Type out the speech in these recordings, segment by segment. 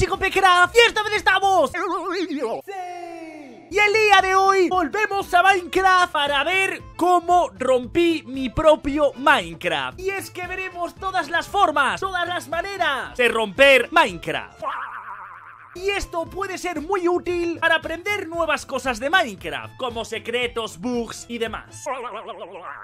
Chico ¡Y esta estamos! Y el día de hoy volvemos a Minecraft para ver cómo rompí mi propio Minecraft. Y es que veremos todas las formas, todas las maneras de romper Minecraft. Y esto puede ser muy útil para aprender nuevas cosas de Minecraft, como secretos, bugs y demás.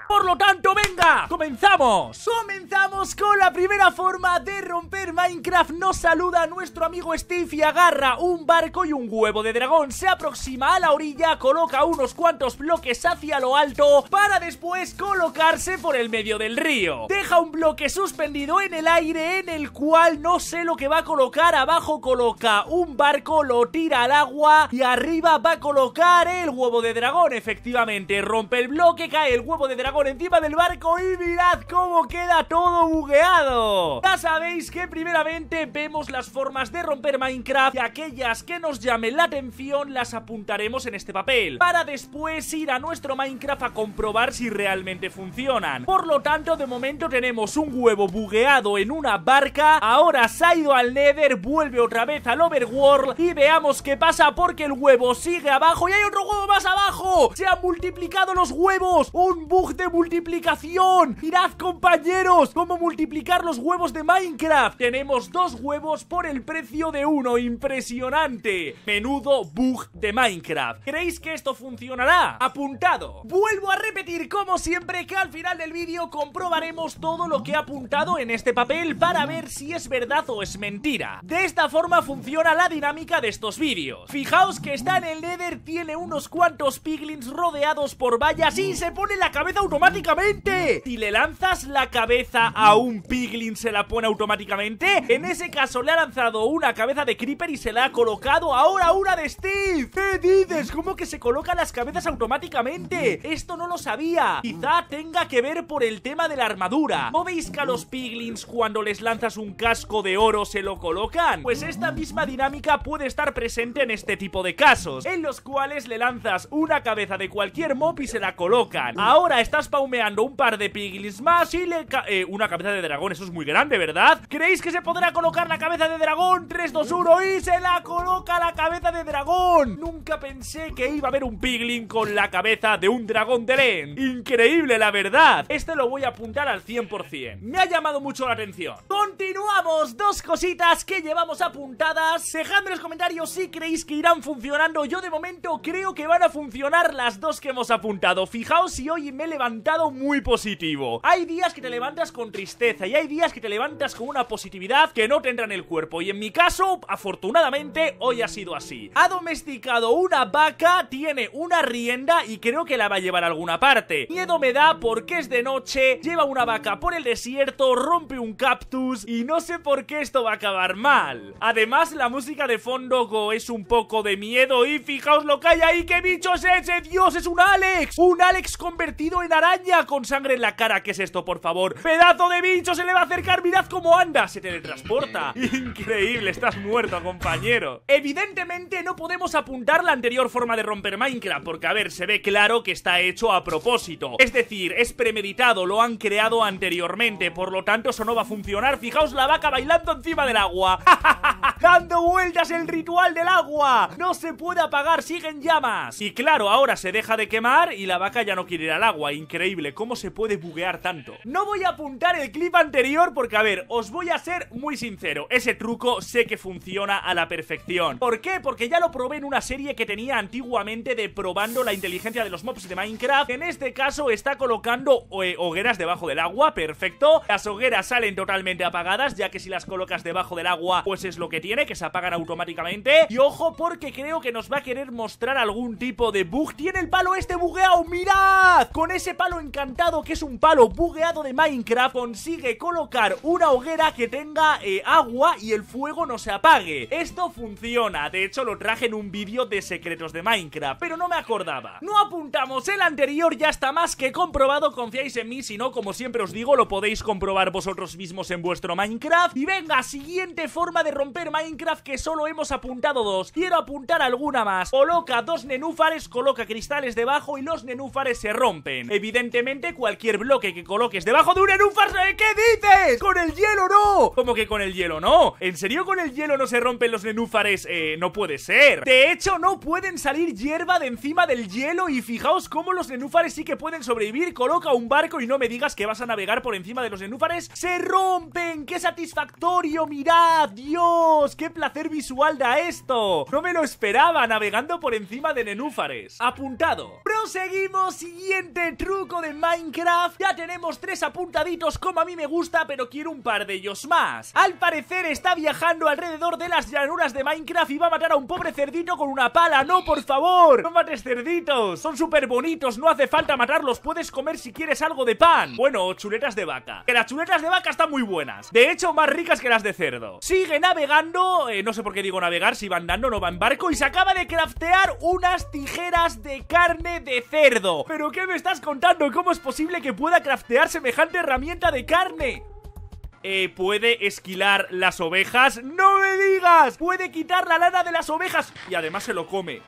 Por lo tanto, venga, comenzamos. Comenzamos con la primera forma de romper Minecraft. Nos saluda nuestro amigo Steve y agarra un barco y un huevo de dragón. Se aproxima a la orilla, coloca unos cuantos bloques hacia lo alto para después colocarse por el medio del río. Deja un bloque suspendido en el aire en el cual no sé lo que va a colocar. Abajo coloca un un barco, lo tira al agua y arriba va a colocar el huevo de dragón. Efectivamente, rompe el bloque, cae el huevo de dragón encima del barco y mirad cómo queda todo bugueado. Ya sabéis que primeramente vemos las formas de romper Minecraft y aquellas que nos llamen la atención las apuntaremos en este papel para después ir a nuestro Minecraft a comprobar si realmente funcionan. Por lo tanto, de momento tenemos un huevo bugueado en una barca, ahora se ha ido al Nether, vuelve otra vez al over World y veamos qué pasa porque el huevo sigue abajo y hay otro huevo más abajo. Se han multiplicado los huevos. Un bug de multiplicación. Mirad compañeros cómo multiplicar los huevos de Minecraft. Tenemos dos huevos por el precio de uno. Impresionante. Menudo bug de Minecraft. ¿Creéis que esto funcionará? Apuntado. Vuelvo a repetir como siempre que al final del vídeo comprobaremos todo lo que he apuntado en este papel para ver si es verdad o es mentira. De esta forma funciona la dinámica de estos vídeos. Fijaos que está en el Nether, tiene unos cuantos piglins rodeados por vallas y se pone la cabeza automáticamente. Si le lanzas la cabeza a un piglin, se la pone automáticamente. En ese caso le ha lanzado una cabeza de creeper y se la ha colocado ahora una de Steve. ¿Qué dices? ¿Cómo que se colocan las cabezas automáticamente? Esto no lo sabía. Quizá tenga que ver por el tema de la armadura. ¿No veis que a los piglins cuando les lanzas un casco de oro se lo colocan? Pues esta misma dinámica puede estar presente en este tipo de casos, en los cuales le lanzas una cabeza de cualquier mob y se la colocan. Ahora estás paumeando un par de piglins más y le... cae eh, una cabeza de dragón, eso es muy grande, ¿verdad? ¿Creéis que se podrá colocar la cabeza de dragón? 3, 2, 1 y se la coloca la cabeza de dragón. Nunca pensé que iba a haber un piglin con la cabeza de un dragón de Len. Increíble, la verdad. Este lo voy a apuntar al 100%. Me ha llamado mucho la atención. Continuamos, dos cositas que llevamos apuntadas Dejadme en los comentarios si creéis que irán funcionando Yo de momento creo que van a funcionar las dos que hemos apuntado Fijaos si hoy me he levantado muy positivo Hay días que te levantas con tristeza Y hay días que te levantas con una positividad que no tendrá en el cuerpo Y en mi caso, afortunadamente, hoy ha sido así Ha domesticado una vaca, tiene una rienda y creo que la va a llevar a alguna parte Miedo me da porque es de noche, lleva una vaca por el desierto, rompe un cactus Y no sé por qué esto va a acabar mal Además, la música de fondo es un poco de miedo y fijaos lo que hay ahí, qué bicho es ese, Dios, es un Alex, un Alex convertido en araña con sangre en la cara, ¿qué es esto, por favor? Pedazo de bicho, se le va a acercar, mirad cómo anda, se teletransporta, increíble, estás muerto, compañero. Evidentemente no podemos apuntar la anterior forma de romper Minecraft, porque a ver, se ve claro que está hecho a propósito, es decir, es premeditado, lo han creado anteriormente, por lo tanto eso no va a funcionar, fijaos la vaca bailando encima del agua, dando vueltas el ritual del agua. No se puede apagar, siguen llamas. Y claro, ahora se deja de quemar y la vaca ya no quiere ir al agua. Increíble, cómo se puede buguear tanto. No voy a apuntar el clip anterior porque, a ver, os voy a ser muy sincero. Ese truco sé que funciona a la perfección. ¿Por qué? Porque ya lo probé en una serie que tenía antiguamente de probando la inteligencia de los mobs de Minecraft. En este caso está colocando eh, hogueras debajo del agua, perfecto. Las hogueras salen totalmente apagadas, ya que si las colocas debajo del agua, pues es lo que tiene, que se apaga automáticamente Y ojo porque creo que nos va a querer mostrar algún tipo de bug Tiene el palo este bugueado, mirad Con ese palo encantado que es un palo bugueado de Minecraft Consigue colocar una hoguera que tenga eh, agua y el fuego no se apague Esto funciona, de hecho lo traje en un vídeo de secretos de Minecraft Pero no me acordaba No apuntamos, el anterior ya está más que comprobado Confiáis en mí, si no, como siempre os digo, lo podéis comprobar vosotros mismos en vuestro Minecraft Y venga, siguiente forma de romper Minecraft que solo hemos apuntado dos. Quiero apuntar alguna más. Coloca dos nenúfares, coloca cristales debajo y los nenúfares se rompen. Evidentemente, cualquier bloque que coloques debajo de un nenúfar... ¿eh? ¿Qué dices? ¡Con el hielo no! Como que con el hielo no? ¿En serio con el hielo no se rompen los nenúfares? Eh, no puede ser. De hecho, no pueden salir hierba de encima del hielo y fijaos cómo los nenúfares sí que pueden sobrevivir. Coloca un barco y no me digas que vas a navegar por encima de los nenúfares. ¡Se rompen! ¡Qué satisfactorio! ¡Mirad! ¡Dios! ¡Qué placer! visual da esto! No me lo esperaba navegando por encima de nenúfares. Apuntado. Proseguimos, siguiente truco de Minecraft. Ya tenemos tres apuntaditos como a mí me gusta, pero quiero un par de ellos más. Al parecer está viajando alrededor de las llanuras de Minecraft y va a matar a un pobre cerdito con una pala. ¡No, por favor! ¡No mates cerditos! Son súper bonitos, no hace falta matarlos. Puedes comer si quieres algo de pan. Bueno, chuletas de vaca. Que las chuletas de vaca están muy buenas. De hecho, más ricas que las de cerdo. Sigue navegando en no sé por qué digo navegar, si va andando no va en barco Y se acaba de craftear unas tijeras de carne de cerdo ¿Pero qué me estás contando? ¿Cómo es posible que pueda craftear semejante herramienta de carne? Eh, puede esquilar las ovejas ¡No me digas! Puede quitar la lana de las ovejas Y además se lo come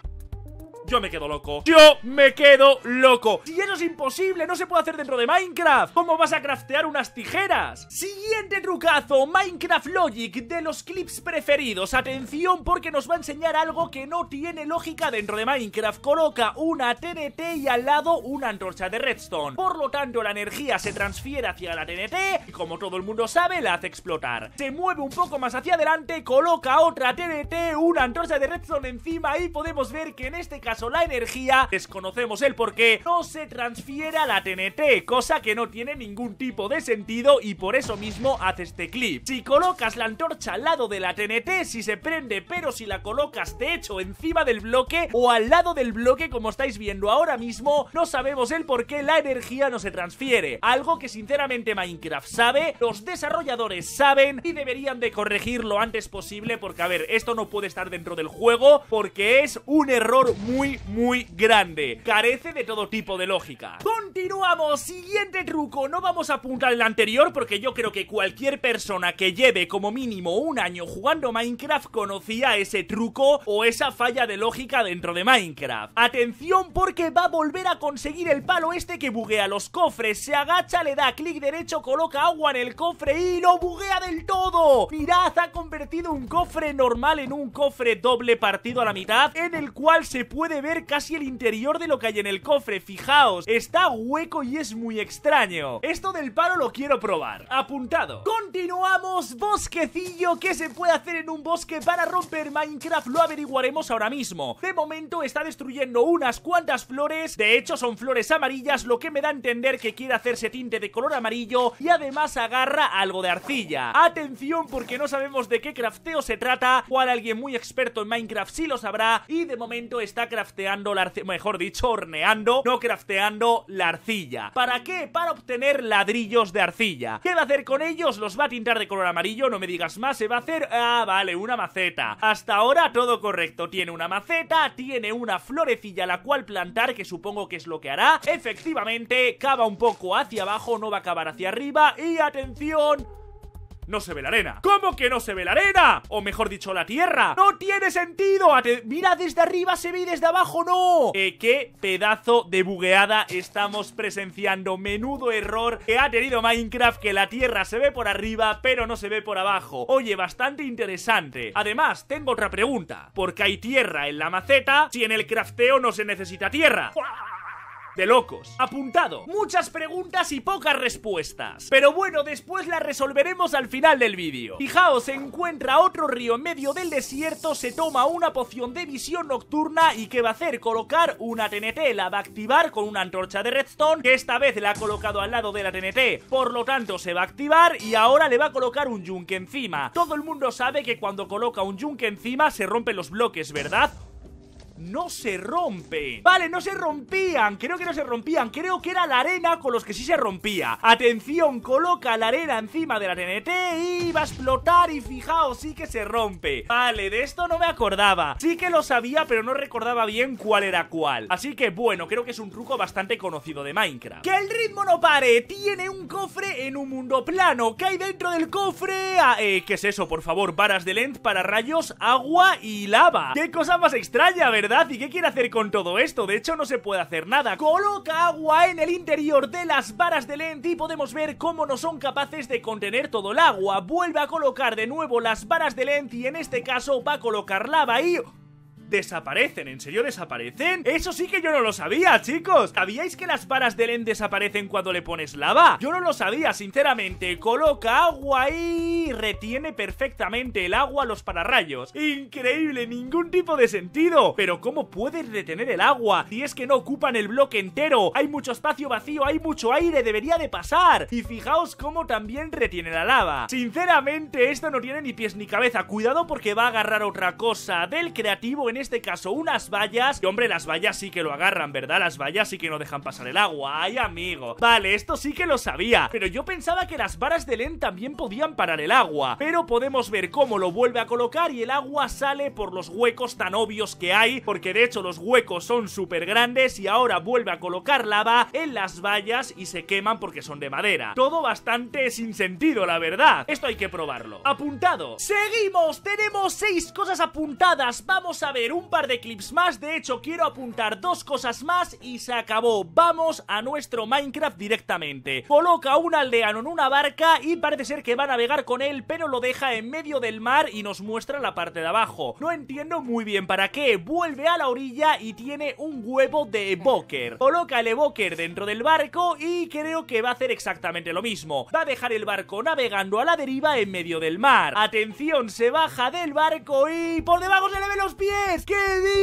yo me quedo loco Yo me quedo loco ¡Y eso es imposible, no se puede hacer dentro de Minecraft ¿Cómo vas a craftear unas tijeras? Siguiente trucazo, Minecraft Logic De los clips preferidos Atención porque nos va a enseñar algo Que no tiene lógica dentro de Minecraft Coloca una TNT y al lado Una antorcha de redstone Por lo tanto la energía se transfiere hacia la TNT Y como todo el mundo sabe, la hace explotar Se mueve un poco más hacia adelante Coloca otra TNT, una antorcha de redstone encima Y podemos ver que en este caso o la energía, desconocemos el por qué, no se transfiere a la TNT, cosa que no tiene ningún tipo de sentido y por eso mismo hace este clip. Si colocas la antorcha al lado de la TNT, si se prende, pero si la colocas de hecho encima del bloque o al lado del bloque como estáis viendo ahora mismo, no sabemos el por qué la energía no se transfiere, algo que sinceramente Minecraft sabe, los desarrolladores saben y deberían de corregir lo antes posible porque a ver, esto no puede estar dentro del juego porque es un error muy muy, grande. Carece de todo tipo de lógica. Continuamos, siguiente truco. No vamos a apuntar el anterior porque yo creo que cualquier persona que lleve como mínimo un año jugando Minecraft conocía ese truco o esa falla de lógica dentro de Minecraft. Atención porque va a volver a conseguir el palo este que buguea los cofres. Se agacha, le da clic derecho, coloca agua en el cofre y lo buguea del todo. Mirad, ha convertido un cofre normal en un cofre doble partido a la mitad en el cual se puede ver casi el interior de lo que hay en el cofre, fijaos, está hueco y es muy extraño. Esto del palo lo quiero probar, apuntado. Continuamos, bosquecillo, ¿qué se puede hacer en un bosque para romper Minecraft? Lo averiguaremos ahora mismo. De momento está destruyendo unas cuantas flores, de hecho son flores amarillas, lo que me da a entender que quiere hacerse tinte de color amarillo y además agarra algo de arcilla. Atención porque no sabemos de qué crafteo se trata, cual alguien muy experto en Minecraft sí lo sabrá y de momento está crafteando crafteando la mejor dicho, horneando, no crafteando la arcilla. ¿Para qué? Para obtener ladrillos de arcilla. ¿Qué va a hacer con ellos? Los va a tintar de color amarillo, no me digas más, se va a hacer... Ah, vale, una maceta. Hasta ahora todo correcto, tiene una maceta, tiene una florecilla la cual plantar, que supongo que es lo que hará. Efectivamente, cava un poco hacia abajo, no va a cavar hacia arriba y atención no se ve la arena. ¿Cómo que no se ve la arena? O mejor dicho, la tierra. ¡No tiene sentido! Mira, desde arriba se ve y desde abajo no. Eh, qué pedazo de bugueada estamos presenciando. Menudo error que ha tenido Minecraft que la tierra se ve por arriba, pero no se ve por abajo. Oye, bastante interesante. Además, tengo otra pregunta. ¿Por qué hay tierra en la maceta si en el crafteo no se necesita tierra? de locos. Apuntado. Muchas preguntas y pocas respuestas. Pero bueno, después las resolveremos al final del vídeo. Fijaos, se encuentra otro río en medio del desierto, se toma una poción de visión nocturna y que va a hacer colocar una TNT. La va a activar con una antorcha de redstone, que esta vez la ha colocado al lado de la TNT. Por lo tanto, se va a activar y ahora le va a colocar un yunque encima. Todo el mundo sabe que cuando coloca un yunque encima se rompen los bloques, ¿verdad? no se rompen. Vale, no se rompían, creo que no se rompían, creo que era la arena con los que sí se rompía. Atención, coloca la arena encima de la TNT y va a explotar y fijaos, sí que se rompe. Vale, de esto no me acordaba. Sí que lo sabía, pero no recordaba bien cuál era cuál. Así que bueno, creo que es un truco bastante conocido de Minecraft. Que el ritmo no pare, tiene un cofre en un mundo plano. ¿Qué hay dentro del cofre? Ah, eh, ¿Qué es eso, por favor? Varas de lente para rayos, agua y lava. ¡Qué cosa más extraña, verdad? ¿Y qué quiere hacer con todo esto? De hecho, no se puede hacer nada. Coloca agua en el interior de las varas de lente y podemos ver cómo no son capaces de contener todo el agua. Vuelve a colocar de nuevo las varas de lente y en este caso va a colocar lava y desaparecen. ¿En serio desaparecen? Eso sí que yo no lo sabía, chicos. ¿Sabíais que las varas de Len desaparecen cuando le pones lava? Yo no lo sabía, sinceramente. Coloca agua y retiene perfectamente el agua a los pararrayos. Increíble, ningún tipo de sentido. Pero ¿cómo puedes retener el agua? Si es que no ocupan el bloque entero. Hay mucho espacio vacío, hay mucho aire, debería de pasar. Y fijaos cómo también retiene la lava. Sinceramente, esto no tiene ni pies ni cabeza. Cuidado porque va a agarrar otra cosa del creativo en este caso unas vallas. Y hombre, las vallas sí que lo agarran, ¿verdad? Las vallas sí que no dejan pasar el agua. Ay, amigo. Vale, esto sí que lo sabía. Pero yo pensaba que las varas de Len también podían parar el agua. Pero podemos ver cómo lo vuelve a colocar y el agua sale por los huecos tan obvios que hay. Porque de hecho los huecos son súper grandes y ahora vuelve a colocar lava en las vallas y se queman porque son de madera. Todo bastante sin sentido, la verdad. Esto hay que probarlo. Apuntado. Seguimos. Tenemos seis cosas apuntadas. Vamos a ver un par de clips más, de hecho quiero apuntar dos cosas más y se acabó. Vamos a nuestro Minecraft directamente. Coloca un aldeano en una barca y parece ser que va a navegar con él, pero lo deja en medio del mar y nos muestra la parte de abajo. No entiendo muy bien para qué. Vuelve a la orilla y tiene un huevo de evoker. Coloca el evoker dentro del barco y creo que va a hacer exactamente lo mismo. Va a dejar el barco navegando a la deriva en medio del mar. Atención, se baja del barco y por debajo se le ven los pies. ¿Qué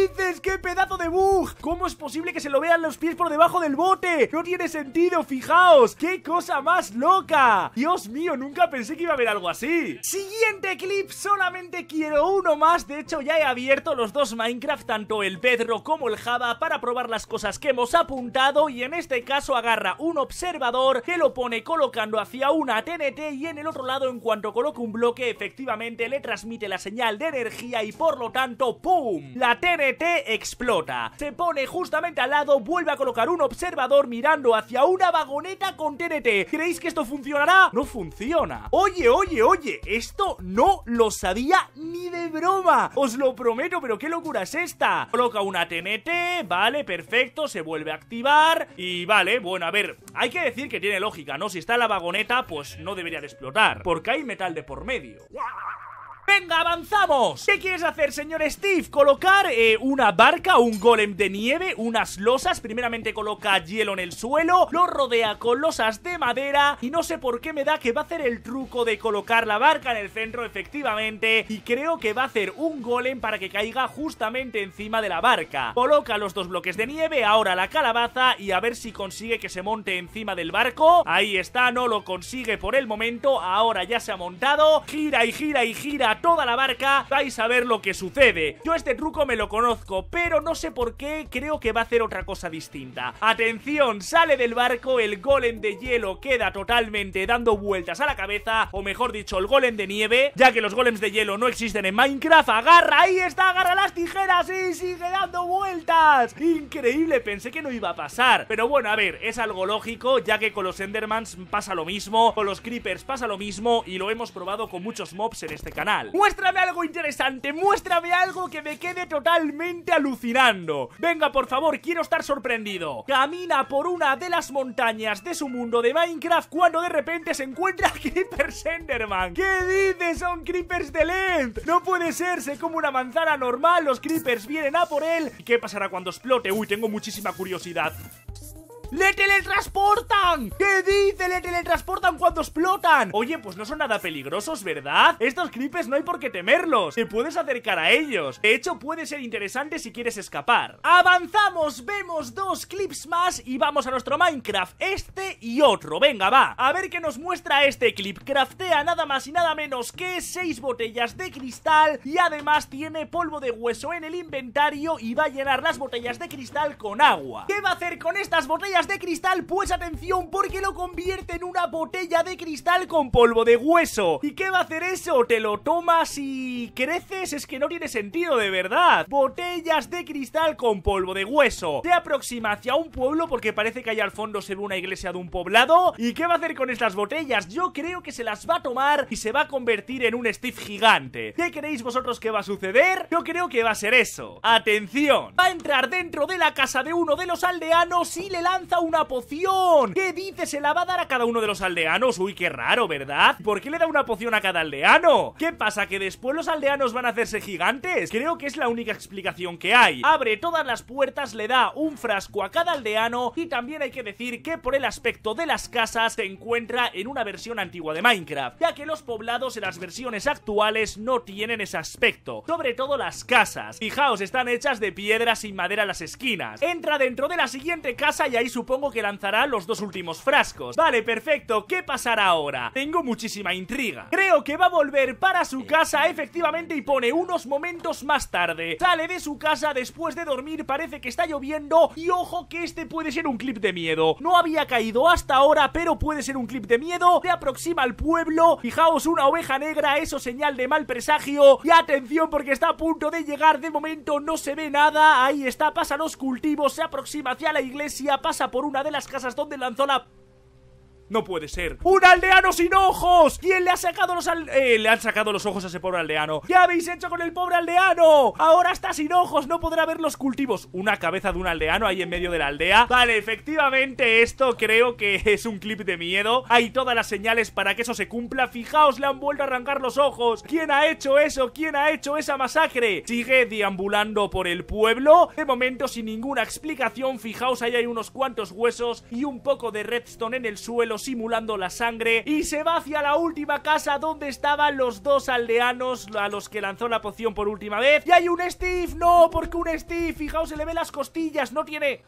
dices? ¡Qué pedazo de bug! ¿Cómo es posible que se lo vean los pies por debajo del bote? No tiene sentido, fijaos. ¡Qué cosa más loca! Dios mío, nunca pensé que iba a haber algo así. Siguiente clip, solamente quiero uno más. De hecho, ya he abierto los dos Minecraft, tanto el Pedro como el Java, para probar las cosas que hemos apuntado y en este caso agarra un observador que lo pone colocando hacia una TNT y en el otro lado en cuanto coloca un bloque efectivamente le transmite la señal de energía y por lo tanto ¡pum! La TNT explota. Se pone justamente al lado, vuelve a colocar un observador mirando hacia una vagoneta con TNT. ¿Creéis que esto funcionará? No funciona. Oye, oye, oye, esto no lo sabía ni de broma. Os lo prometo, pero qué locura es esta. Coloca una TNT, vale, perfecto, se vuelve a activar. Y vale, bueno, a ver, hay que decir que tiene lógica, ¿no? Si está la vagoneta, pues no debería de explotar, porque hay metal de por medio. ¡Venga, avanzamos! ¿Qué quieres hacer, señor Steve? Colocar eh, una barca, un golem de nieve, unas losas. Primeramente coloca hielo en el suelo, lo rodea con losas de madera y no sé por qué me da que va a hacer el truco de colocar la barca en el centro, efectivamente. Y creo que va a hacer un golem para que caiga justamente encima de la barca. Coloca los dos bloques de nieve, ahora la calabaza y a ver si consigue que se monte encima del barco. Ahí está, no lo consigue por el momento. Ahora ya se ha montado. Gira y gira y gira toda la barca, vais a ver lo que sucede. Yo este truco me lo conozco, pero no sé por qué creo que va a hacer otra cosa distinta. Atención, sale del barco, el golem de hielo queda totalmente dando vueltas a la cabeza, o mejor dicho, el golem de nieve, ya que los golems de hielo no existen en Minecraft, agarra, ahí está, agarra las tijeras y sigue dando vueltas. Increíble, pensé que no iba a pasar. Pero bueno, a ver, es algo lógico, ya que con los Endermans pasa lo mismo, con los Creepers pasa lo mismo, y lo hemos probado con muchos mobs en este canal. Muéstrame algo interesante, muéstrame algo que me quede totalmente alucinando. Venga, por favor, quiero estar sorprendido. Camina por una de las montañas de su mundo de Minecraft cuando de repente se encuentra Creeper Senderman. ¿Qué dices? Son Creepers de Lent. No puede ser, se como una manzana normal, los Creepers vienen a por él. ¿Qué pasará cuando explote? Uy, tengo muchísima curiosidad. ¡Le teletransportan! ¿Qué dice? ¡Le teletransportan cuando explotan! Oye, pues no son nada peligrosos, ¿verdad? Estos clips no hay por qué temerlos. Te puedes acercar a ellos. De hecho, puede ser interesante si quieres escapar. Avanzamos, vemos dos clips más y vamos a nuestro Minecraft. Este y otro. Venga, va. A ver qué nos muestra este clip. Craftea nada más y nada menos que seis botellas de cristal y además tiene polvo de hueso en el inventario y va a llenar las botellas de cristal con agua. ¿Qué va a hacer con estas botellas? de cristal, pues atención, porque lo convierte en una botella de cristal con polvo de hueso. ¿Y qué va a hacer eso? ¿Te lo tomas y creces? Es que no tiene sentido, de verdad. Botellas de cristal con polvo de hueso. Te aproxima hacia un pueblo porque parece que hay al fondo se una iglesia de un poblado. ¿Y qué va a hacer con estas botellas? Yo creo que se las va a tomar y se va a convertir en un Steve gigante. ¿Qué creéis vosotros que va a suceder? Yo creo que va a ser eso. Atención. Va a entrar dentro de la casa de uno de los aldeanos y le lanza una poción. ¿Qué dice? Se la va a dar a cada uno de los aldeanos. Uy, qué raro, ¿verdad? ¿Por qué le da una poción a cada aldeano? ¿Qué pasa? ¿Que después los aldeanos van a hacerse gigantes? Creo que es la única explicación que hay. Abre todas las puertas, le da un frasco a cada aldeano y también hay que decir que por el aspecto de las casas se encuentra en una versión antigua de Minecraft, ya que los poblados en las versiones actuales no tienen ese aspecto, sobre todo las casas. Fijaos, están hechas de piedras y madera las esquinas. Entra dentro de la siguiente casa y ahí supongo que lanzará los dos últimos frascos. Vale, perfecto, ¿qué pasará ahora? Tengo muchísima intriga. Creo que va a volver para su casa efectivamente y pone unos momentos más tarde. Sale de su casa después de dormir, parece que está lloviendo y ojo que este puede ser un clip de miedo. No había caído hasta ahora, pero puede ser un clip de miedo. Se aproxima al pueblo, fijaos una oveja negra, eso señal de mal presagio. Y atención porque está a punto de llegar, de momento no se ve nada. Ahí está, pasa los cultivos, se aproxima hacia la iglesia, pasa por una de las casas donde lanzó la no puede ser. ¡Un aldeano sin ojos! ¿Quién le ha sacado los eh, le han sacado los ojos a ese pobre aldeano? ¿Qué habéis hecho con el pobre aldeano? Ahora está sin ojos, no podrá ver los cultivos. Una cabeza de un aldeano ahí en medio de la aldea. Vale, efectivamente esto creo que es un clip de miedo. Hay todas las señales para que eso se cumpla. Fijaos, le han vuelto a arrancar los ojos. ¿Quién ha hecho eso? ¿Quién ha hecho esa masacre? Sigue deambulando por el pueblo. De momento sin ninguna explicación. Fijaos, ahí hay unos cuantos huesos y un poco de redstone en el suelo simulando la sangre y se va hacia la última casa donde estaban los dos aldeanos a los que lanzó la poción por última vez. ¡Y hay un Steve! ¡No! Porque un Steve, fijaos, se le ve las costillas, no tiene...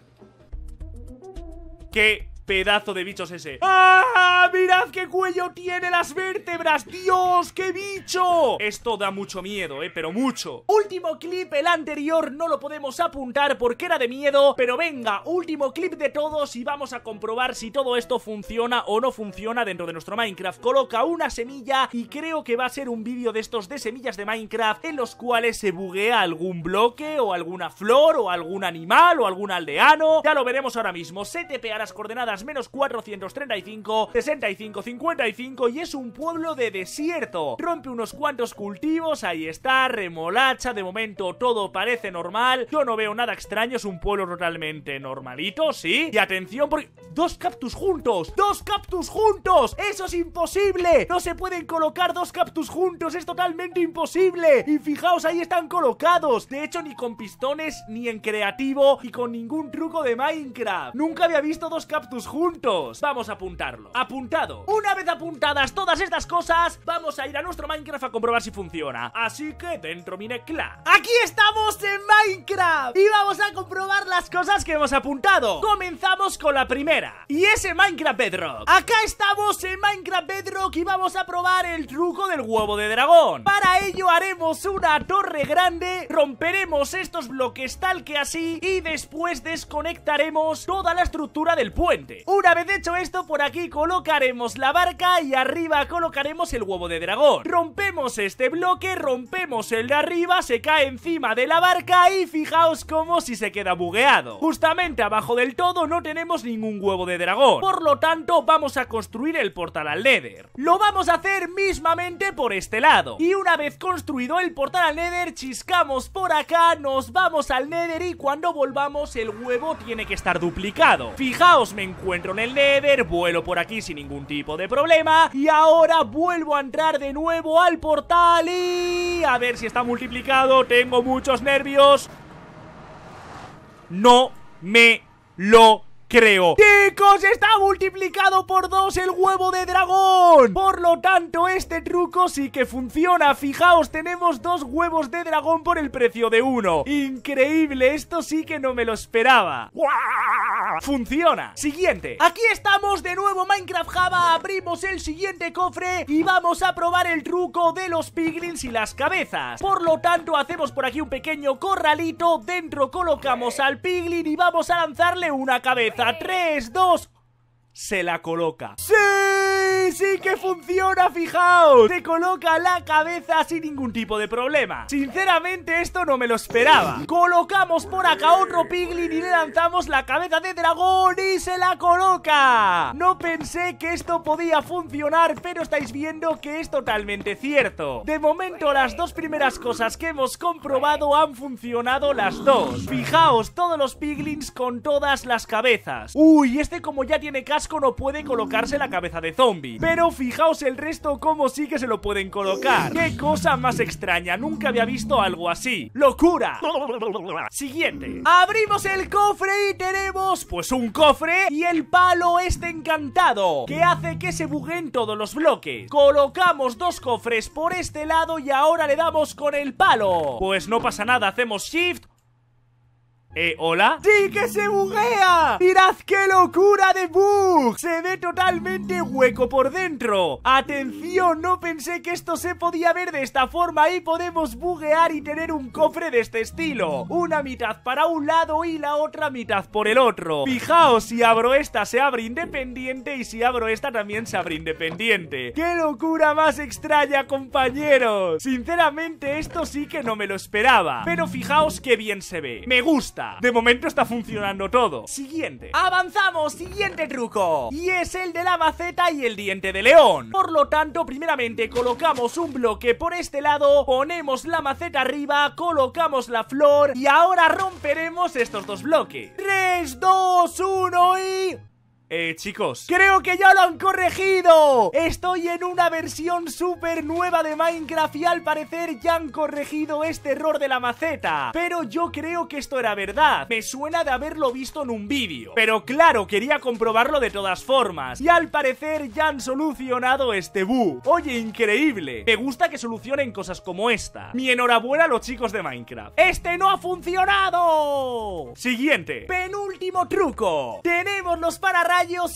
Que pedazo de bichos ese ¡Ah! ¡Mirad qué cuello tiene las vértebras! ¡Dios, qué bicho! Esto da mucho miedo, ¿eh? Pero mucho Último clip, el anterior no lo podemos apuntar porque era de miedo Pero venga, último clip de todos y vamos a comprobar si todo esto funciona o no funciona dentro de nuestro Minecraft Coloca una semilla y creo que va a ser un vídeo de estos de semillas de Minecraft En los cuales se buguea algún bloque o alguna flor o algún animal o algún aldeano Ya lo veremos ahora mismo, se pega las coordenadas menos 435, 65, 55 y es un pueblo de desierto. Rompe unos cuantos cultivos, ahí está, remolacha, de momento todo parece normal, yo no veo nada extraño, es un pueblo totalmente normalito, ¿sí? Y atención porque... ¡Dos cactus juntos! ¡Dos cactus juntos! ¡Eso es imposible! ¡No se pueden colocar dos cactus juntos! ¡Es totalmente imposible! Y fijaos, ahí están colocados. De hecho, ni con pistones, ni en creativo, y con ningún truco de Minecraft. Nunca había visto dos cactus juntos. Vamos a apuntarlo. Apuntado. Una vez apuntadas todas estas cosas, vamos a ir a nuestro Minecraft a comprobar si funciona. Así que dentro Mi necla, Aquí estamos en Minecraft. Y vamos a comprobar las cosas que hemos apuntado. Comenzamos con la primera. Y es en Minecraft Bedrock. Acá estamos en Minecraft Bedrock y vamos a probar el truco del huevo de dragón. Para ello haremos una torre grande, romperemos estos bloques tal que así y después desconectaremos toda la estructura del puente. Una vez hecho esto, por aquí colocaremos la barca y arriba colocaremos el huevo de dragón. Rompemos este bloque, rompemos el de arriba, se cae encima de la barca y fijaos cómo si se queda bugueado. Justamente abajo del todo no tenemos ningún huevo de dragón. Por lo tanto, vamos a construir el portal al Nether. Lo vamos a hacer mismamente por este lado. Y una vez construido el portal al Nether, chiscamos por acá, nos vamos al Nether y cuando volvamos el huevo tiene que estar duplicado. Fijaos, me encuentro encuentro en el Nether, vuelo por aquí sin ningún tipo de problema y ahora vuelvo a entrar de nuevo al portal y... a ver si está multiplicado, tengo muchos nervios. No me lo creo Chicos, está multiplicado por dos el huevo de dragón Por lo tanto, este truco sí que funciona Fijaos, tenemos dos huevos de dragón por el precio de uno Increíble, esto sí que no me lo esperaba Funciona Siguiente Aquí estamos de nuevo Minecraft Java Abrimos el siguiente cofre Y vamos a probar el truco de los piglins y las cabezas Por lo tanto, hacemos por aquí un pequeño corralito Dentro colocamos al piglin y vamos a lanzarle una cabeza 3, 2. Se la coloca. ¡Sí! sí que funciona, fijaos! Te coloca la cabeza sin ningún tipo de problema. Sinceramente, esto no me lo esperaba. Colocamos por acá otro piglin y le lanzamos la cabeza de dragón y se la coloca. No pensé que esto podía funcionar, pero estáis viendo que es totalmente cierto. De momento, las dos primeras cosas que hemos comprobado han funcionado las dos. Fijaos, todos los piglins con todas las cabezas. Uy, este como ya tiene casco no puede colocarse la cabeza de zombie. Pero fijaos el resto como sí que se lo pueden colocar. ¡Qué cosa más extraña! Nunca había visto algo así. ¡Locura! Siguiente. Abrimos el cofre y tenemos pues un cofre y el palo este encantado que hace que se buguen todos los bloques. Colocamos dos cofres por este lado y ahora le damos con el palo. Pues no pasa nada, hacemos shift eh, ¿hola? ¡Sí, que se buguea! ¡Mirad qué locura de bug! ¡Se ve totalmente hueco por dentro! ¡Atención! No pensé que esto se podía ver de esta forma y podemos buguear y tener un cofre de este estilo. Una mitad para un lado y la otra mitad por el otro. Fijaos, si abro esta se abre independiente y si abro esta también se abre independiente. ¡Qué locura más extraña, compañeros! Sinceramente, esto sí que no me lo esperaba. Pero fijaos que bien se ve. Me gusta. De momento está funcionando todo. Siguiente. Avanzamos, siguiente truco. Y es el de la maceta y el diente de león. Por lo tanto, primeramente colocamos un bloque por este lado, ponemos la maceta arriba, colocamos la flor y ahora romperemos estos dos bloques. 3, 2, 1 y... Eh, chicos ¡Creo que ya lo han corregido! Estoy en una versión súper nueva de Minecraft y al parecer ya han corregido este error de la maceta Pero yo creo que esto era verdad Me suena de haberlo visto en un vídeo Pero claro, quería comprobarlo de todas formas Y al parecer ya han solucionado este bug Oye, increíble Me gusta que solucionen cosas como esta Mi enhorabuena a los chicos de Minecraft ¡Este no ha funcionado! Siguiente Penúltimo truco Tenemos los para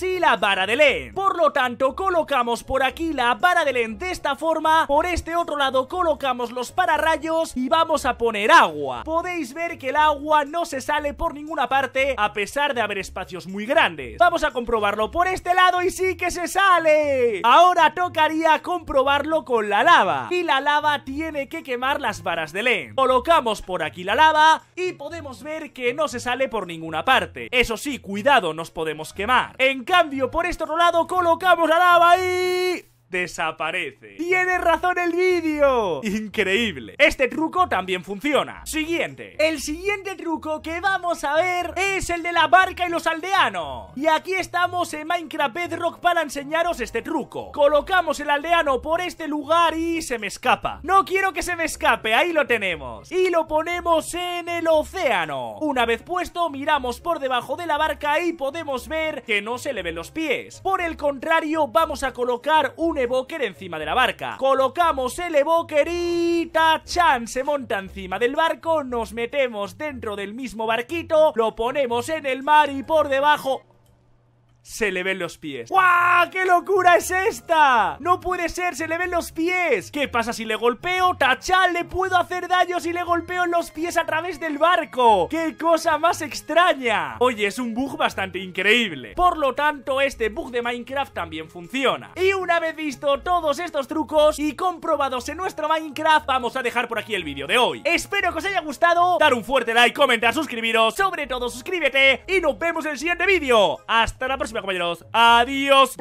y la vara de len Por lo tanto, colocamos por aquí la vara de len de esta forma, por este otro lado colocamos los pararrayos y vamos a poner agua. Podéis ver que el agua no se sale por ninguna parte a pesar de haber espacios muy grandes. Vamos a comprobarlo por este lado y sí que se sale. Ahora tocaría comprobarlo con la lava. Y la lava tiene que quemar las varas de len Colocamos por aquí la lava y podemos ver que no se sale por ninguna parte. Eso sí, cuidado, nos podemos quemar. En cambio, por este otro lado colocamos la lava y desaparece. ¡Tiene razón el vídeo! ¡Increíble! Este truco también funciona. Siguiente. El siguiente truco que vamos a ver es el de la barca y los aldeanos. Y aquí estamos en Minecraft Bedrock para enseñaros este truco. Colocamos el aldeano por este lugar y se me escapa. No quiero que se me escape, ahí lo tenemos. Y lo ponemos en el océano. Una vez puesto, miramos por debajo de la barca y podemos ver que no se le ven los pies. Por el contrario, vamos a colocar un evoker encima de la barca. Colocamos el evoker Chan Se monta encima del barco, nos metemos dentro del mismo barquito, lo ponemos en el mar y por debajo se le ven los pies. ¡Guau! ¡Qué locura es esta! ¡No puede ser! ¡Se le ven los pies! ¿Qué pasa si le golpeo? ¡Tachal! ¡Le puedo hacer daño si le golpeo en los pies a través del barco! ¡Qué cosa más extraña! Oye, es un bug bastante increíble. Por lo tanto, este bug de Minecraft también funciona. Y una vez visto todos estos trucos y comprobados en nuestro Minecraft, vamos a dejar por aquí el vídeo de hoy. Espero que os haya gustado. Dar un fuerte like, comentar, suscribiros. Sobre todo, suscríbete. Y nos vemos en el siguiente vídeo. ¡Hasta la próxima! próxima, compañeros. Adiós.